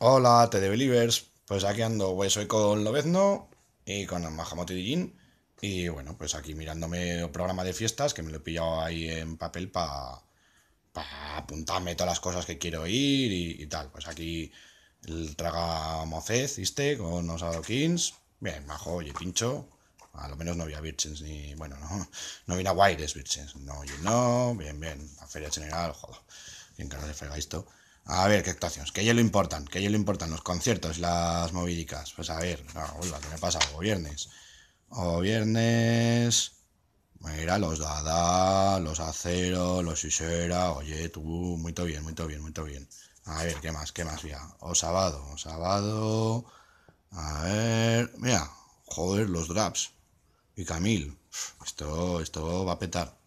Hola, TD Believers. Pues aquí ando, pues, hoy soy con Lobezno y con Majamo Jin Y bueno, pues aquí mirándome el programa de fiestas, que me lo he pillado ahí en papel para apuntarme todas las cosas que quiero ir y, tal. Pues aquí el traga mocez, con los Kings, Bien, majo, oye, pincho. A lo menos no había Virgins ni. Bueno, no. No a guaires Virgins, No, you no. Bien, bien. a feria general, joder. Bien, no de frega esto. A ver, qué actuaciones, que a le importan, que a ellos le importan los conciertos, las movidicas. Pues a ver, hola ¿qué me pasa? O viernes. O viernes. Mira, los Dada, los Acero, los Isera, oye, tú, muy bien, muy bien, muy bien. A ver, ¿qué más? ¿Qué más? Mira, o sábado, o sábado. A ver, mira, joder, los Draps y Camil. Esto, esto va a petar.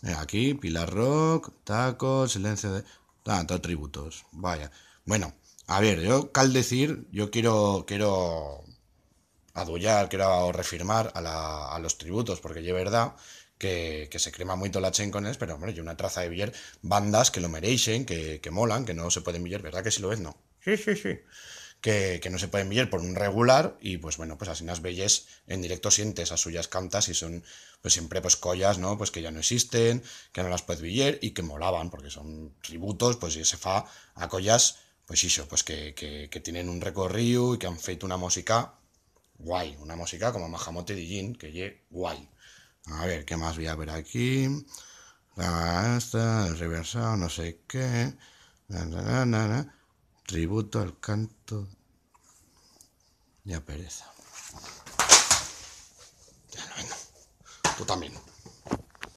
Mira, aquí, Pilar Rock, Tacos, Silencio de. Tantos tributos, vaya. Bueno, a ver, yo cal decir, yo quiero, quiero adullar, quiero refirmar a, la, los tributos, porque es verdad que, se crema muy tolachen con él, pero hombre, yo una traza de billar bandas que lo merecen, que, que molan, que no se pueden billar, ¿verdad que si lo ves No. Sí, sí, sí que, no se pueden ver por un regular y pues bueno, pues así las belles en directo sientes a suyas cantas y son pues siempre pues collas, ¿no? Pues que ya no existen, que no las puedes ver y que molaban porque son tributos, pues y se fa a collas pues eso, pues que, que, tienen un recorrido y que han feito una música guay, una música como Mahamote Dijin, que ye guay. A ver, ¿qué más voy a ver aquí? La el reversado, no sé qué tributo al canto y a pereza. Ya, tú también.